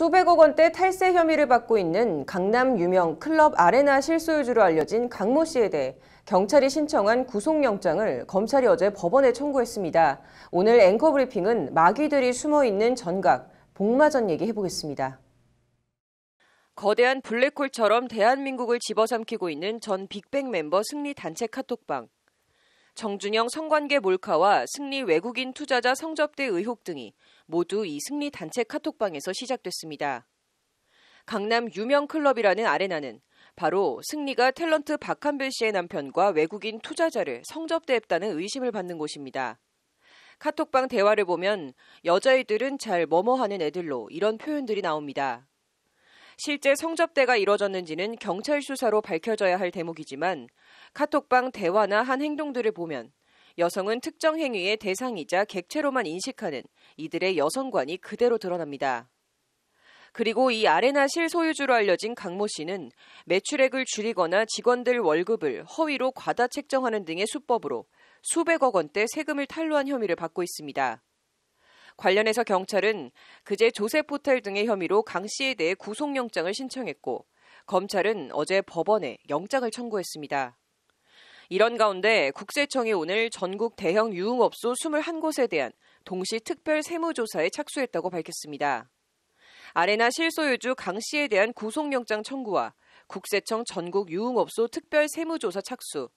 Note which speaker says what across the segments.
Speaker 1: 수백억 원대 탈세 혐의를 받고 있는 강남 유명 클럽 아레나 실소유주로 알려진 강모 씨에 대해 경찰이 신청한 구속영장을 검찰이 어제 법원에 청구했습니다. 오늘 앵커 브리핑은 마귀들이 숨어 있는 전각, 복마전 얘기 해보겠습니다. 거대한 블랙홀처럼 대한민국을 집어삼키고 있는 전 빅뱅 멤버 승리 단체 카톡방. 정준영 성관계 몰카와 승리 외국인 투자자 성접대 의혹 등이 모두 이 승리 단체 카톡방에서 시작됐습니다. 강남 유명 클럽이라는 아레나는 바로 승리가 탤런트 박한별 씨의 남편과 외국인 투자자를 성접대했다는 의심을 받는 곳입니다. 카톡방 대화를 보면 여자애들은 잘 뭐뭐하는 애들로 이런 표현들이 나옵니다. 실제 성접대가 이뤄졌는지는 경찰 수사로 밝혀져야 할 대목이지만 카톡방 대화나 한 행동들을 보면 여성은 특정 행위의 대상이자 객체로만 인식하는 이들의 여성관이 그대로 드러납니다. 그리고 이 아레나 실소유주로 알려진 강모 씨는 매출액을 줄이거나 직원들 월급을 허위로 과다 책정하는 등의 수법으로 수백억 원대 세금을 탈루한 혐의를 받고 있습니다. 관련해서 경찰은 그제 조세포탈 등의 혐의로 강 씨에 대해 구속영장을 신청했고 검찰은 어제 법원에 영장을 청구했습니다. 이런 가운데 국세청이 오늘 전국 대형 유흥업소 21곳에 대한 동시 특별 세무조사에 착수했다고 밝혔습니다. 아레나 실소유주 강 씨에 대한 구속영장 청구와 국세청 전국 유흥업소 특별 세무조사 착수.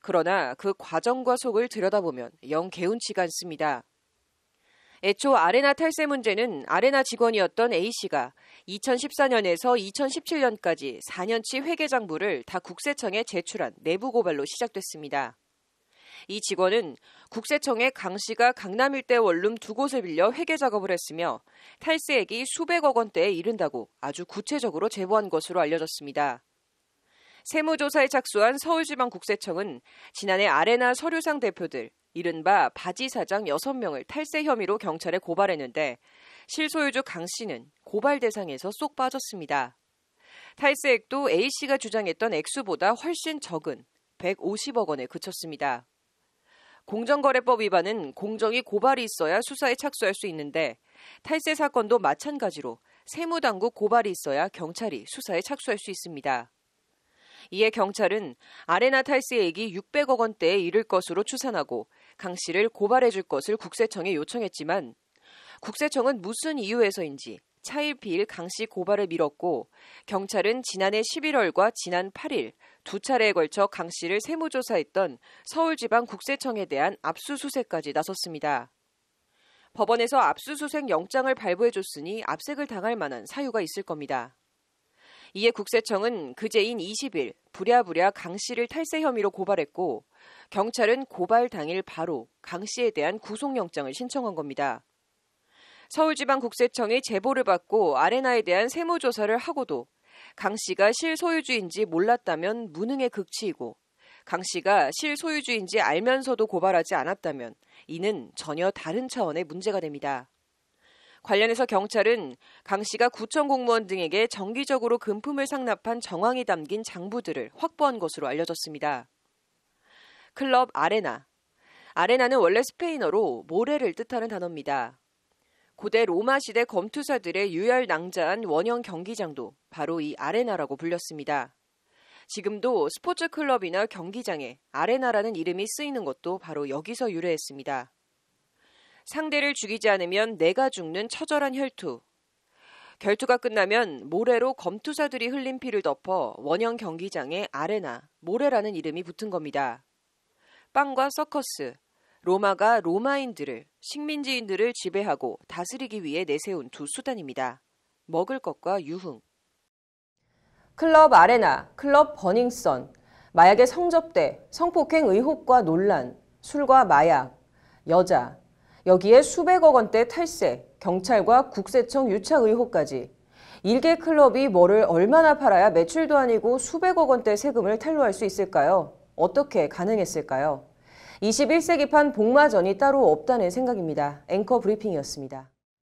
Speaker 1: 그러나 그 과정과 속을 들여다보면 영 개운치가 않습니다. 애초 아레나 탈세 문제는 아레나 직원이었던 A 씨가 2014년에서 2017년까지 4년치 회계장부를 다 국세청에 제출한 내부 고발로 시작됐습니다. 이 직원은 국세청에 강 씨가 강남 일대 원룸 두 곳을 빌려 회계 작업을 했으며 탈세액이 수백억 원대에 이른다고 아주 구체적으로 제보한 것으로 알려졌습니다. 세무조사에 착수한 서울지방국세청은 지난해 아레나 서류상 대표들, 이른바 바지 사장 6명을 탈세 혐의로 경찰에 고발했는데 실소유주 강 씨는 고발 대상에서 쏙 빠졌습니다. 탈세액도 A 씨가 주장했던 액수보다 훨씬 적은 150억 원에 그쳤습니다. 공정거래법 위반은 공정이 고발이 있어야 수사에 착수할 수 있는데 탈세 사건도 마찬가지로 세무당국 고발이 있어야 경찰이 수사에 착수할 수 있습니다. 이에 경찰은 아레나 탈세액이 600억 원대에 이를 것으로 추산하고 강 씨를 고발해 줄 것을 국세청에 요청했지만 국세청은 무슨 이유에서인지 차일피일 강 씨 고발을 미뤘고 경찰은 지난해 11월과 지난 8일 두 차례에 걸쳐 강 씨를 세무조사했던 서울지방국세청에 대한 압수수색까지 나섰습니다. 법원에서 압수수색 영장을 발부해줬으니 압색을 당할 만한 사유가 있을 겁니다. 이에 국세청은 그제인 20일 부랴부랴 강 씨를 탈세 혐의로 고발했고 경찰은 고발 당일 바로 강 씨에 대한 구속영장을 신청한 겁니다. 서울지방국세청의 제보를 받고 아레나에 대한 세무조사를 하고도 강 씨가 실소유주인지 몰랐다면 무능의 극치이고 강 씨가 실소유주인지 알면서도 고발하지 않았다면 이는 전혀 다른 차원의 문제가 됩니다. 관련해서 경찰은 강 씨가 구청 공무원 등에게 정기적으로 금품을 상납한 정황이 담긴 장부들을 확보한 것으로 알려졌습니다. 클럽 아레나. 아레나는 원래 스페인어로 모래를 뜻하는 단어입니다. 고대 로마 시대 검투사들의 유혈낭자한 원형 경기장도 바로 이 아레나라고 불렸습니다. 지금도 스포츠 클럽이나 경기장에 아레나라는 이름이 쓰이는 것도 바로 여기서 유래했습니다. 상대를 죽이지 않으면 내가 죽는 처절한 혈투. 결투가 끝나면 모래로 검투사들이 흘린 피를 덮어 원형 경기장에 아레나, 모래라는 이름이 붙은 겁니다. 빵과 서커스, 로마가 로마인들을 식민지인들을 지배하고 다스리기 위해 내세운 두 수단입니다. 먹을 것과 유흥. 클럽 아레나, 클럽 버닝썬, 마약의 성접대, 성폭행 의혹과 논란, 술과 마약, 여자, 여기에 수백억 원대 탈세, 경찰과 국세청 유착 의혹까지 일개 클럽이 뭐를 얼마나 팔아야 매출도 아니고 수백억 원대 세금을 탈루할 수 있을까요? 어떻게 가능했을까요? 21세기판 복마전이 따로 없다는 생각입니다. 앵커 브리핑이었습니다.